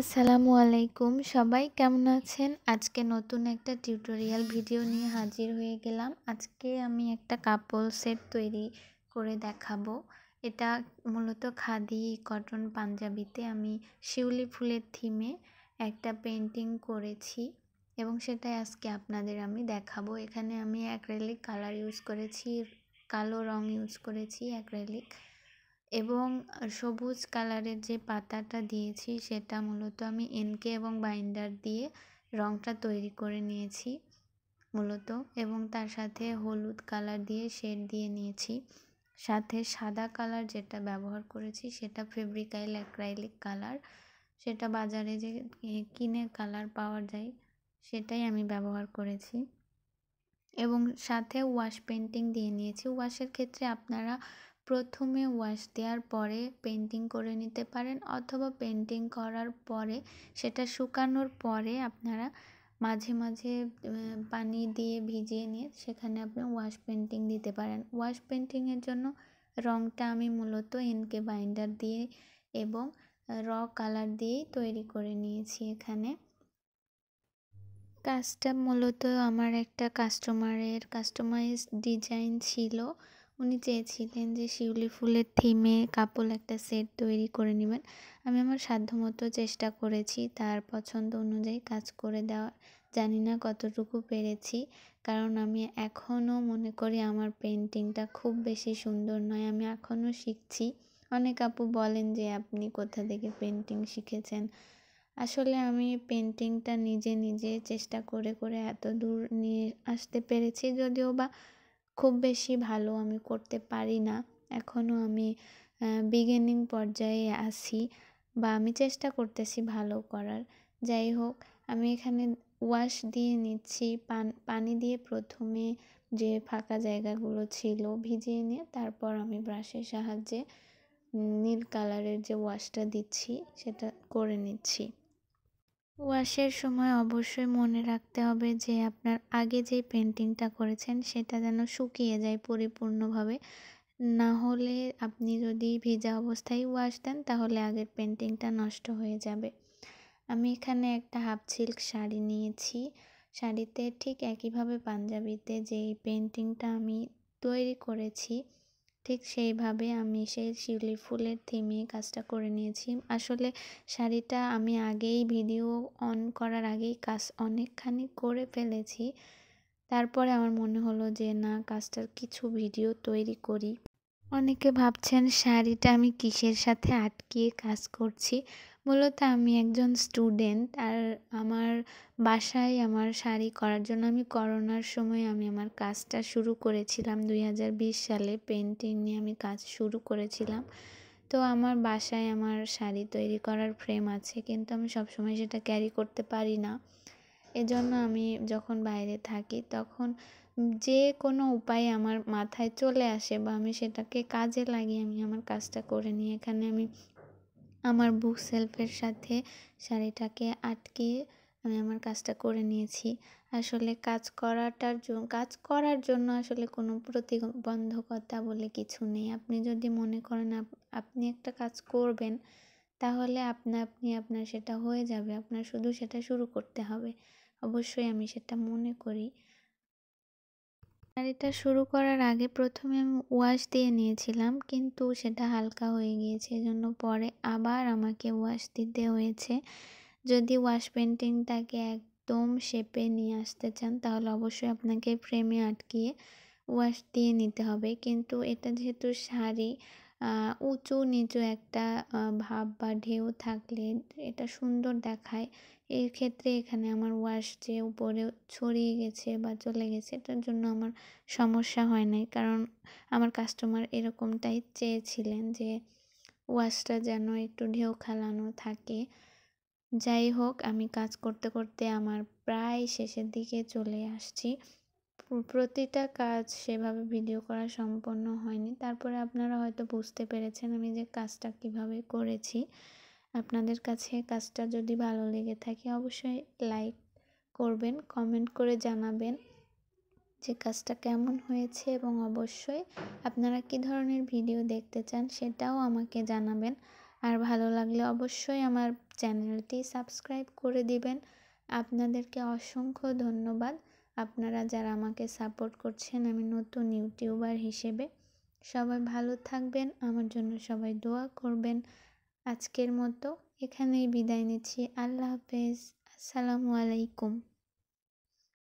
আসসালামু আলাইকুম সবাই কেমন আছেন আজকে নতুন একটা টিউটোরিয়াল ভিডিও নিয়ে হাজির হয়ে গেলাম আজকে আমি একটা কাপল সেট তৈরি করে দেখাবো এটা মূলত খাদি কটন পাঞ্জাবিতে আমি শিউলি ফুলের থিমে একটা পেন্টিং করেছি এবং সেটাই আজকে আপনাদের আমি দেখাবো এখানে আমি অ্যাক্রেলিক কালার ইউজ করেছি কালো রং ইউজ করেছি অ্যাক্রেলিক এবং সবুজ কালারের যে পাতাটা দিয়েছি সেটা মূলত আমি এনকে এবং বাইন্ডার দিয়ে রংটা তৈরি করে নিয়েছি মূলত এবং তার সাথে হলুদ কালার দিয়ে শেড দিয়ে নিয়েছি সাথে সাদা কালার যেটা ব্যবহার করেছি সেটা ফেব্রিকাইল অ্যাক্রাইলিক কালার সেটা বাজারে যে কিনে কালার পাওয়া যায় সেটাই আমি ব্যবহার করেছি এবং সাথে ওয়াশ পেন্টিং দিয়ে নিয়েছি ওয়াশের ক্ষেত্রে আপনারা প্রথমে ওয়াশ দেওয়ার পরে পেন্টিং করে নিতে পারেন অথবা পেন্টিং করার পরে সেটা শুকানোর পরে আপনারা মাঝে মাঝে পানি দিয়ে ভিজিয়ে নিয়ে সেখানে আপনি ওয়াশ পেন্টিং দিতে পারেন ওয়াশ পেন্টিংয়ের জন্য রঙটা আমি মূলত এনকে বাইন্ডার দিয়ে এবং র কালার দিয়েই তৈরি করে নিয়েছি এখানে কাজটা মূলত আমার একটা কাস্টমারের কাস্টমাইজ ডিজাইন ছিল উনি চেয়েছিলেন যে শিউলি ফুলের থিমে কাপল একটা সেট তৈরি করে নেবেন আমি আমার সাধ্যমতো চেষ্টা করেছি তার পছন্দ অনুযায়ী কাজ করে দেওয়ার জানি না কতটুকু পেরেছি কারণ আমি এখনও মনে করি আমার পেন্টিংটা খুব বেশি সুন্দর নয় আমি এখনও শিখছি অনেক আপু বলেন যে আপনি কোথা থেকে পেন্টিং শিখেছেন আসলে আমি পেন্টিংটা নিজে নিজে চেষ্টা করে করে এত দূর নিয়ে আসতে পেরেছি যদিও বা খুব বেশি ভালো আমি করতে পারি না এখনও আমি বিগিনিং পর্যায়ে আছি বা আমি চেষ্টা করতেছি ভালো করার যাই হোক আমি এখানে ওয়াশ দিয়ে নিচ্ছি পান পানি দিয়ে প্রথমে যে ফাঁকা জায়গাগুলো ছিল ভিজিয়ে নিয়ে তারপর আমি ব্রাশের সাহায্যে নীল কালারের যে ওয়াশটা দিচ্ছি সেটা করে নিচ্ছি ওয়াশের সময় অবশ্যই মনে রাখতে হবে যে আপনার আগে যে পেন্টিংটা করেছেন সেটা যেন শুকিয়ে যায় পরিপূর্ণভাবে না হলে আপনি যদি ভেজা অবস্থায় ওয়াশ দেন তাহলে আগের পেন্টিংটা নষ্ট হয়ে যাবে আমি এখানে একটা হাফ সিল্ক শাড়ি নিয়েছি শাড়িতে ঠিক একইভাবে পাঞ্জাবিতে যেই পেন্টিংটা আমি তৈরি করেছি ঠিক সেইভাবে আমি সেই শিউলি ফুলের থিমে কাজটা করে নিয়েছি আসলে শাড়িটা আমি আগেই ভিডিও অন করার আগেই কাজ অনেকখানি করে ফেলেছি তারপরে আমার মনে হলো যে না কাজটার কিছু ভিডিও তৈরি করি অনেকে ভাবছেন শাড়িটা আমি কিসের সাথে আটকিয়ে কাজ করছি মূলত আমি একজন স্টুডেন্ট আর আমার বাসায় আমার শাড়ি করার জন্য আমি করোনার সময় আমি আমার কাজটা শুরু করেছিলাম দুই সালে পেন্টিং নিয়ে আমি কাজ শুরু করেছিলাম তো আমার বাসায় আমার শাড়ি তৈরি করার ফ্রেম আছে কিন্তু আমি সবসময় সেটা ক্যারি করতে পারি না এজন্য আমি যখন বাইরে থাকি তখন যে কোনো উপায়ে আমার মাথায় চলে আসে বা আমি সেটাকে কাজে লাগিয়ে আমি আমার কাজটা করে নিই এখানে আমি আমার বুক সেলফের সাথে শাড়িটাকে আটকিয়ে আমি আমার কাজটা করে নিয়েছি আসলে কাজ করাটার জন্য কাজ করার জন্য আসলে কোনো প্রতিবন্ধকতা বলে কিছু নেই আপনি যদি মনে করেন আপনি একটা কাজ করবেন তাহলে আপনা আপনি আপনার সেটা হয়ে যাবে আপনার শুধু সেটা শুরু করতে হবে অবশ্যই আমি সেটা মনে করি শাড়িটা শুরু করার আগে প্রথমে আমি ওয়াশ দিয়ে নিয়েছিলাম কিন্তু সেটা হালকা হয়ে গিয়েছে এজন্য পরে আবার আমাকে ওয়াশ দিতে হয়েছে যদি ওয়াশ পেন্টিংটাকে একদম শেপে নিয়ে আসতে চান তাহলে অবশ্যই আপনাকে ফ্রেমে আটকিয়ে ওয়াশ দিয়ে নিতে হবে কিন্তু এটা যেহেতু শাড়ি উঁচু নিচু একটা ভাব বা ঢেউ থাকলে এটা সুন্দর দেখায় এক্ষেত্রে এখানে আমার ওয়াশ যে উপরে ছড়িয়ে গেছে বা চলে গেছে এটার জন্য আমার সমস্যা হয় নাই কারণ আমার কাস্টমার এরকমটাই চেয়েছিলেন যে ওয়াশটা যেন একটু ঢেউ খেলানো থাকে যাই হোক আমি কাজ করতে করতে আমার প্রায় শেষের দিকে চলে আসছি প্রতিটা কাজ সেভাবে ভিডিও করা সম্পন্ন হয়নি তারপরে আপনারা হয়তো বুঝতে পেরেছেন আমি যে কাজটা কিভাবে করেছি আপনাদের কাছে কাজটা যদি ভালো লেগে থাকে অবশ্যই লাইক করবেন কমেন্ট করে জানাবেন যে কাজটা কেমন হয়েছে এবং অবশ্যই আপনারা কি ধরনের ভিডিও দেখতে চান সেটাও আমাকে জানাবেন আর ভালো লাগলে অবশ্যই আমার চ্যানেলটি সাবস্ক্রাইব করে দিবেন আপনাদেরকে অসংখ্য ধন্যবাদ আপনারা যারা আমাকে সাপোর্ট করছেন আমি নতুন ইউটিউবার হিসেবে সবাই ভালো থাকবেন আমার জন্য সবাই দোয়া করবেন আজকের মতো এখানেই বিদায় নিচ্ছি আল্লাহ হাফেজ আসসালামু আলাইকুম